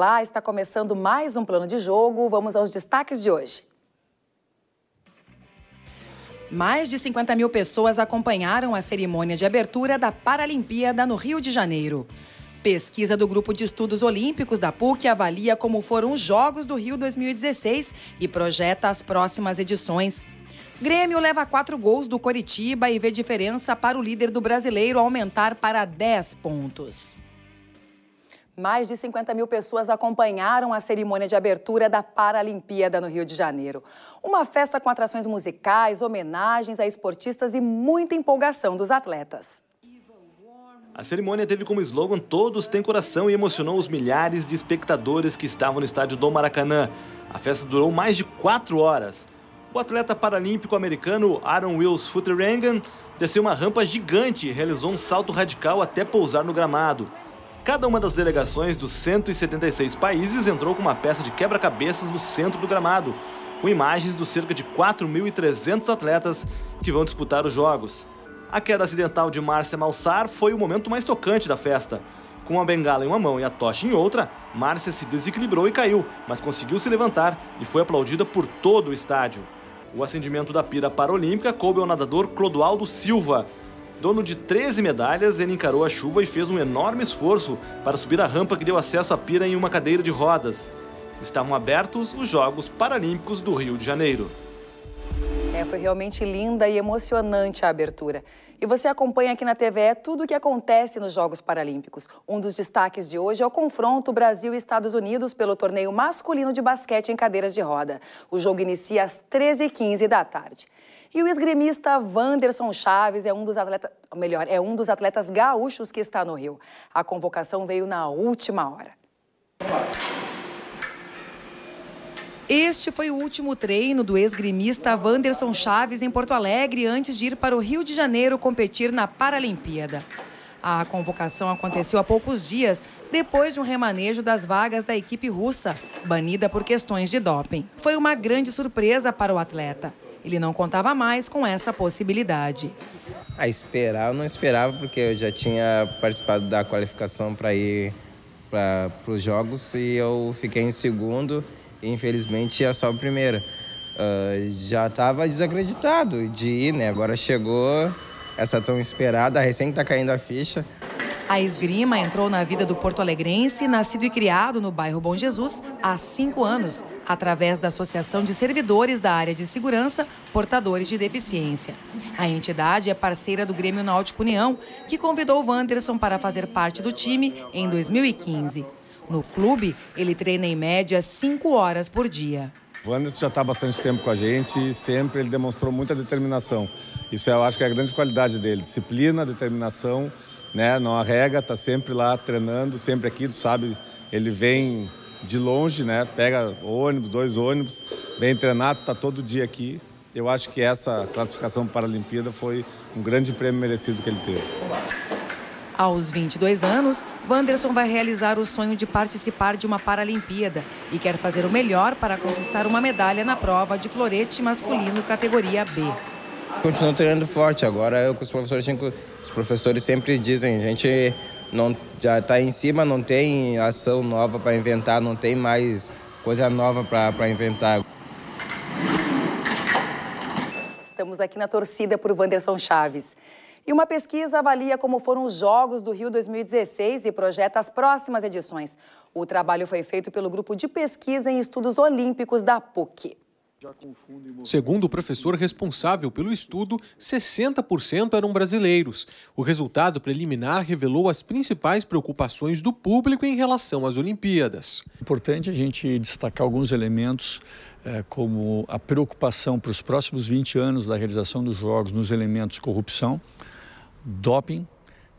Olá, está começando mais um plano de jogo. Vamos aos destaques de hoje. Mais de 50 mil pessoas acompanharam a cerimônia de abertura da Paralimpíada no Rio de Janeiro. Pesquisa do Grupo de Estudos Olímpicos da PUC avalia como foram os Jogos do Rio 2016 e projeta as próximas edições. Grêmio leva quatro gols do Coritiba e vê diferença para o líder do brasileiro aumentar para 10 pontos. Mais de 50 mil pessoas acompanharam a cerimônia de abertura da Paralimpíada no Rio de Janeiro. Uma festa com atrações musicais, homenagens a esportistas e muita empolgação dos atletas. A cerimônia teve como slogan Todos têm coração e emocionou os milhares de espectadores que estavam no estádio do Maracanã. A festa durou mais de quatro horas. O atleta paralímpico americano Aaron Wills Futterengen desceu uma rampa gigante e realizou um salto radical até pousar no gramado. Cada uma das delegações dos 176 países entrou com uma peça de quebra-cabeças no centro do gramado, com imagens dos cerca de 4.300 atletas que vão disputar os jogos. A queda acidental de Márcia Malsar foi o momento mais tocante da festa. Com a bengala em uma mão e a tocha em outra, Márcia se desequilibrou e caiu, mas conseguiu se levantar e foi aplaudida por todo o estádio. O acendimento da pira paralímpica coube ao nadador Clodoaldo Silva, Dono de 13 medalhas, ele encarou a chuva e fez um enorme esforço para subir a rampa que deu acesso à pira em uma cadeira de rodas. Estavam abertos os Jogos Paralímpicos do Rio de Janeiro. É, foi realmente linda e emocionante a abertura. E você acompanha aqui na TVE tudo o que acontece nos Jogos Paralímpicos. Um dos destaques de hoje é o confronto Brasil e Estados Unidos pelo torneio masculino de basquete em cadeiras de roda. O jogo inicia às 13h15 da tarde. E o esgrimista Wanderson Chaves é um dos atletas, melhor, é um dos atletas gaúchos que está no Rio. A convocação veio na última hora. Este foi o último treino do ex-grimista Wanderson Chaves em Porto Alegre antes de ir para o Rio de Janeiro competir na Paralimpíada. A convocação aconteceu há poucos dias, depois de um remanejo das vagas da equipe russa, banida por questões de doping. Foi uma grande surpresa para o atleta. Ele não contava mais com essa possibilidade. A ah, esperar, eu não esperava, porque eu já tinha participado da qualificação para ir para os Jogos e eu fiquei em segundo infelizmente é só a primeira. Uh, já estava desacreditado de ir, né? Agora chegou essa tão esperada, recém está caindo a ficha. A esgrima entrou na vida do porto-alegrense, nascido e criado no bairro Bom Jesus, há cinco anos, através da Associação de Servidores da Área de Segurança Portadores de Deficiência. A entidade é parceira do Grêmio Náutico União, que convidou o Wanderson para fazer parte do time em 2015. No clube, ele treina em média 5 horas por dia. O Anderson já está há bastante tempo com a gente e sempre ele demonstrou muita determinação. Isso eu acho que é a grande qualidade dele, disciplina, determinação, né? não arrega, está sempre lá treinando, sempre aqui, tu sabe, ele vem de longe, né? pega ônibus, dois ônibus, vem treinar, está todo dia aqui. Eu acho que essa classificação para a Olimpíada foi um grande prêmio merecido que ele teve. Aos 22 anos, Wanderson vai realizar o sonho de participar de uma Paralimpíada e quer fazer o melhor para conquistar uma medalha na prova de florete masculino categoria B. Continuo treinando forte. Agora eu os professores, os professores sempre dizem, a gente não já está em cima, não tem ação nova para inventar, não tem mais coisa nova para inventar. Estamos aqui na torcida por Wanderson Chaves. E uma pesquisa avalia como foram os Jogos do Rio 2016 e projeta as próximas edições. O trabalho foi feito pelo Grupo de Pesquisa em Estudos Olímpicos da PUC. Segundo o professor responsável pelo estudo, 60% eram brasileiros. O resultado preliminar revelou as principais preocupações do público em relação às Olimpíadas. Importante a gente destacar alguns elementos, eh, como a preocupação para os próximos 20 anos da realização dos Jogos nos elementos corrupção, doping,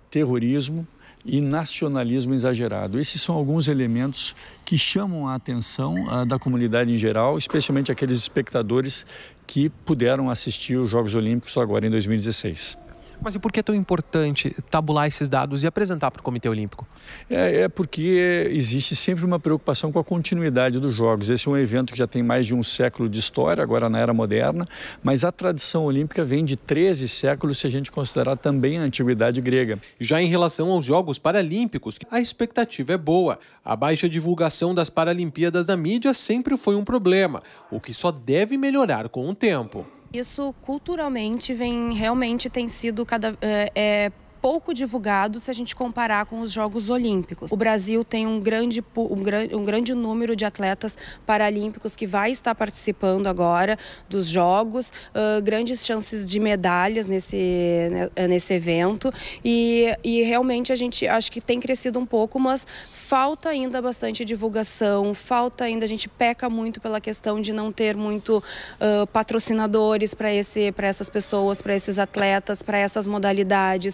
terrorismo e nacionalismo exagerado. Esses são alguns elementos que chamam a atenção uh, da comunidade em geral, especialmente aqueles espectadores que puderam assistir os Jogos Olímpicos agora em 2016. Mas e por que é tão importante tabular esses dados e apresentar para o Comitê Olímpico? É, é porque existe sempre uma preocupação com a continuidade dos Jogos. Esse é um evento que já tem mais de um século de história, agora na era moderna, mas a tradição olímpica vem de 13 séculos, se a gente considerar também a antiguidade grega. Já em relação aos Jogos Paralímpicos, a expectativa é boa. A baixa divulgação das Paralimpíadas na mídia sempre foi um problema, o que só deve melhorar com o tempo. Isso culturalmente vem realmente tem sido cada é, é pouco divulgado se a gente comparar com os Jogos Olímpicos. O Brasil tem um grande, um, grande, um grande número de atletas paralímpicos que vai estar participando agora dos Jogos, uh, grandes chances de medalhas nesse, né, é, nesse evento e, e realmente a gente acho que tem crescido um pouco, mas falta ainda bastante divulgação, falta ainda, a gente peca muito pela questão de não ter muito uh, patrocinadores para essas pessoas, para esses atletas, para essas modalidades.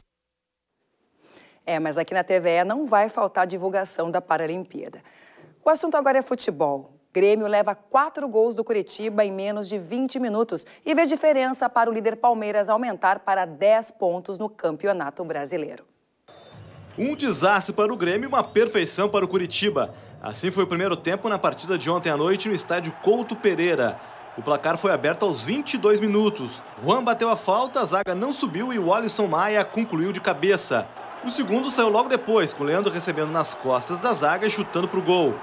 É, mas aqui na TVE não vai faltar divulgação da Paralimpíada. O assunto agora é futebol. Grêmio leva quatro gols do Curitiba em menos de 20 minutos e vê diferença para o líder Palmeiras aumentar para 10 pontos no Campeonato Brasileiro. Um desastre para o Grêmio e uma perfeição para o Curitiba. Assim foi o primeiro tempo na partida de ontem à noite no estádio Couto Pereira. O placar foi aberto aos 22 minutos. Juan bateu a falta, a zaga não subiu e o Alisson Maia concluiu de cabeça. O segundo saiu logo depois, com Leandro recebendo nas costas da zaga e chutando para o gol.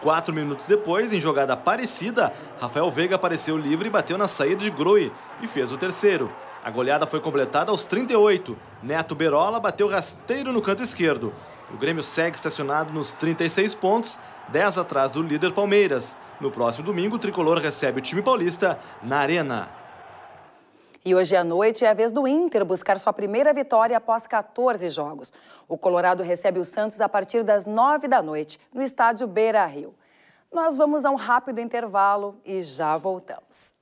Quatro minutos depois, em jogada parecida, Rafael Veiga apareceu livre e bateu na saída de Groi e fez o terceiro. A goleada foi completada aos 38. Neto Berola bateu rasteiro no canto esquerdo. O Grêmio segue estacionado nos 36 pontos, 10 atrás do líder Palmeiras. No próximo domingo, o tricolor recebe o time paulista na Arena. E hoje à noite é a vez do Inter buscar sua primeira vitória após 14 jogos. O Colorado recebe o Santos a partir das 9 da noite, no estádio Beira Rio. Nós vamos a um rápido intervalo e já voltamos.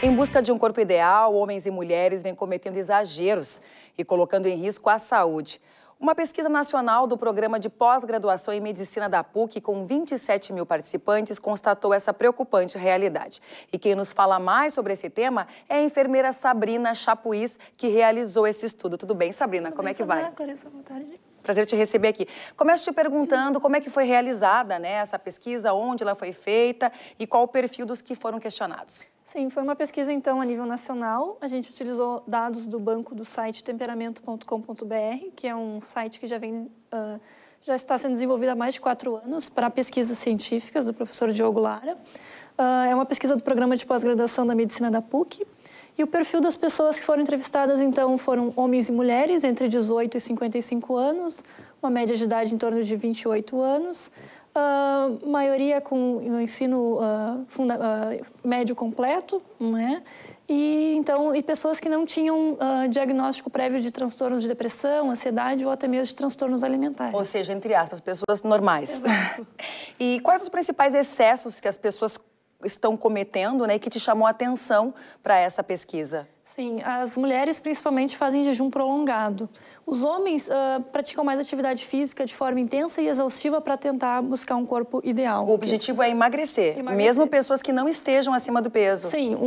Em busca de um corpo ideal, homens e mulheres vêm cometendo exageros e colocando em risco a saúde. Uma pesquisa nacional do Programa de Pós-Graduação em Medicina da PUC, com 27 mil participantes, constatou essa preocupante realidade. E quem nos fala mais sobre esse tema é a enfermeira Sabrina Chapuis, que realizou esse estudo. Tudo bem, Sabrina? Tudo como é bem, é que vai? Prazer te receber aqui. Começo te perguntando como é que foi realizada né, essa pesquisa, onde ela foi feita e qual o perfil dos que foram questionados. Sim, foi uma pesquisa então a nível nacional. A gente utilizou dados do banco do site temperamento.com.br, que é um site que já vem uh, já está sendo desenvolvido há mais de quatro anos para pesquisas científicas do professor Diogo Lara. Uh, é uma pesquisa do programa de pós-graduação da medicina da PUC. E o perfil das pessoas que foram entrevistadas, então, foram homens e mulheres entre 18 e 55 anos, uma média de idade em torno de 28 anos, Uh, maioria com ensino uh, funda, uh, médio completo, né? E então e pessoas que não tinham diagnóstico prévio de transtornos de depressão, ansiedade ou até mesmo de transtornos alimentares. Ou seja, entre aspas, pessoas normais. Exato. e quais os principais excessos que as pessoas estão cometendo, né, que te chamou a atenção para essa pesquisa? Sim, as mulheres principalmente fazem jejum prolongado. Os homens uh, praticam mais atividade física de forma intensa e exaustiva para tentar buscar um corpo ideal. O objetivo é emagrecer, emagrecer, mesmo pessoas que não estejam acima do peso. Sim, um,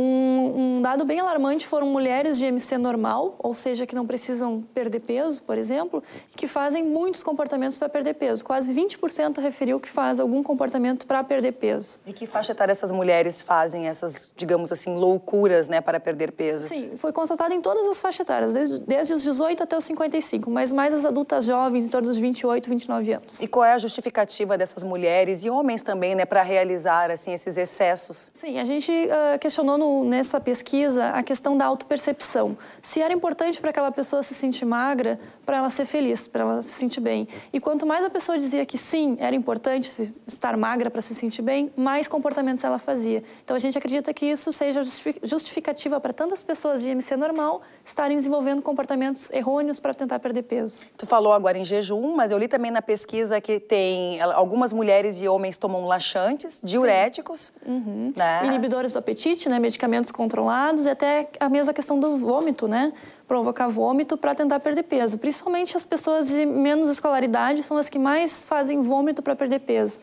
um dado bem alarmante foram mulheres de MC normal, ou seja, que não precisam perder peso, por exemplo, que fazem muitos comportamentos para perder peso. Quase 20% referiu que faz algum comportamento para perder peso. E que faixa etária essas mulheres fazem essas, digamos assim, loucuras, né, para perder peso? Sim, foi constatado em todas as faixas etárias, desde, desde os 18 até os 55, mas mais as adultas jovens, em torno dos 28, 29 anos. E qual é a justificativa dessas mulheres e homens também, né, para realizar assim esses excessos? Sim, a gente uh, questionou no, nessa pesquisa pesquisa a questão da autopercepção. Se era importante para aquela pessoa se sentir magra, para ela ser feliz, para ela se sentir bem. E quanto mais a pessoa dizia que sim, era importante estar magra para se sentir bem, mais comportamentos ela fazia. Então a gente acredita que isso seja justificativa para tantas pessoas de IMC normal estarem desenvolvendo comportamentos errôneos para tentar perder peso. Tu falou agora em jejum, mas eu li também na pesquisa que tem algumas mulheres e homens tomam laxantes, diuréticos, uhum. né? inibidores do apetite, né? medicamentos controlados e até a mesma questão do vômito, né? Provocar vômito para tentar perder peso. Principalmente as pessoas de menos escolaridade são as que mais fazem vômito para perder peso.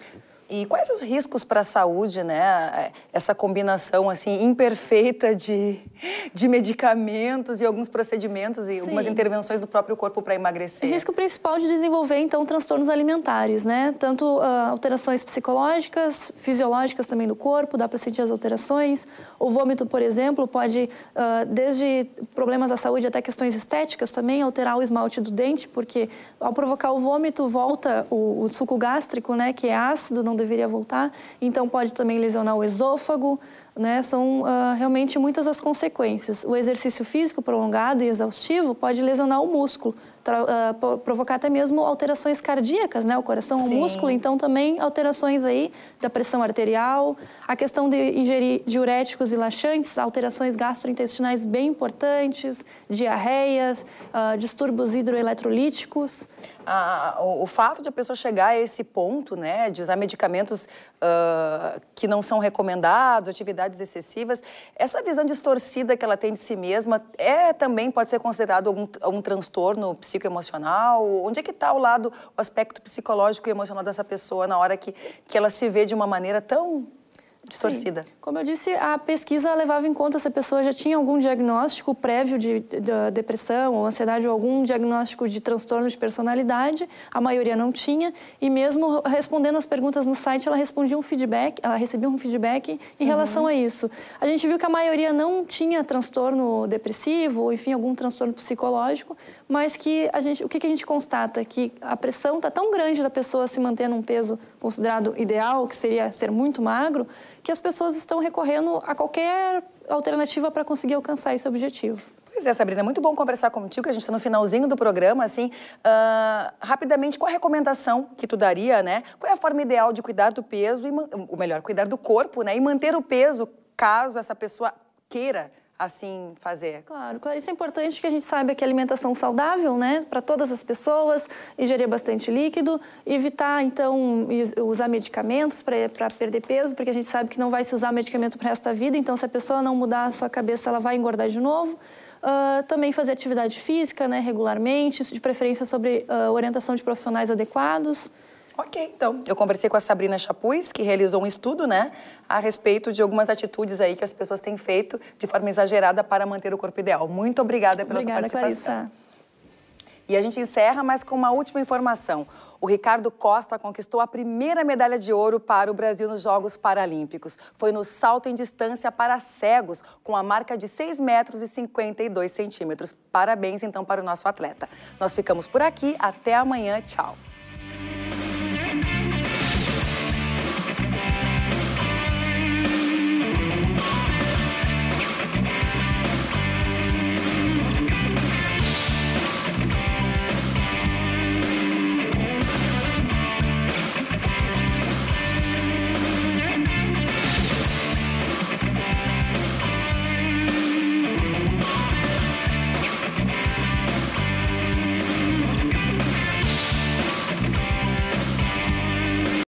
E quais os riscos para a saúde, né? É, essa combinação assim imperfeita de, de medicamentos e alguns procedimentos e Sim. algumas intervenções do próprio corpo para emagrecer. O risco principal de desenvolver então transtornos alimentares, né? Tanto uh, alterações psicológicas, fisiológicas também do corpo, dá para sentir as alterações. O vômito, por exemplo, pode uh, desde problemas à saúde até questões estéticas também alterar o esmalte do dente, porque ao provocar o vômito volta o, o suco gástrico, né? Que é ácido, não deveria voltar. Então pode também lesionar o esôfago, né, são uh, realmente muitas as consequências. O exercício físico prolongado e exaustivo pode lesionar o músculo, uh, provocar até mesmo alterações cardíacas, né, o coração, Sim. o músculo, então também alterações aí da pressão arterial, a questão de ingerir diuréticos e laxantes, alterações gastrointestinais bem importantes, diarreias, uh, distúrbios hidroeletrolíticos. Ah, o, o, fato de a pessoa chegar a esse ponto, né, de usar medicamentos que não são recomendados, atividades excessivas, essa visão distorcida que ela tem de si mesma é também pode ser considerado algum, algum transtorno psicoemocional? Onde é que está o lado, o aspecto psicológico e emocional dessa pessoa na hora que, que ela se vê de uma maneira tão distorcida. Sim. Como eu disse, a pesquisa levava em conta se a pessoa já tinha algum diagnóstico prévio de, de depressão ou ansiedade ou algum diagnóstico de transtorno de personalidade. A maioria não tinha e mesmo respondendo as perguntas no site, ela respondia um feedback, ela recebia um feedback em uhum. relação a isso. A gente viu que a maioria não tinha transtorno depressivo ou enfim algum transtorno psicológico, mas que a gente, o que, que a gente constata que a pressão está tão grande da pessoa se manter num peso considerado ideal, que seria ser muito magro, que as pessoas estão recorrendo a qualquer alternativa para conseguir alcançar esse objetivo. Pois é, Sabrina, é muito bom conversar contigo. A gente está no finalzinho do programa, assim. Uh, rapidamente, qual a recomendação que tu daria, né? Qual é a forma ideal de cuidar do peso, e, ou melhor, cuidar do corpo, né? E manter o peso caso essa pessoa queira assim fazer? Claro, claro. Isso é importante que a gente saiba que alimentação saudável, né, para todas as pessoas, ingerir bastante líquido, evitar, então, usar medicamentos para perder peso, porque a gente sabe que não vai se usar medicamento para resto da vida, então, se a pessoa não mudar a sua cabeça, ela vai engordar de novo. Uh, também fazer atividade física né, regularmente, de preferência sobre uh, orientação de profissionais adequados. Ok, então. Eu conversei com a Sabrina Chapuz, que realizou um estudo, né, a respeito de algumas atitudes aí que as pessoas têm feito de forma exagerada para manter o corpo ideal. Muito obrigada pela obrigada, tua participação. Clarissa. E a gente encerra, mas com uma última informação. O Ricardo Costa conquistou a primeira medalha de ouro para o Brasil nos Jogos Paralímpicos. Foi no salto em distância para cegos, com a marca de 6 metros e 52 centímetros. Parabéns, então, para o nosso atleta. Nós ficamos por aqui. Até amanhã. Tchau.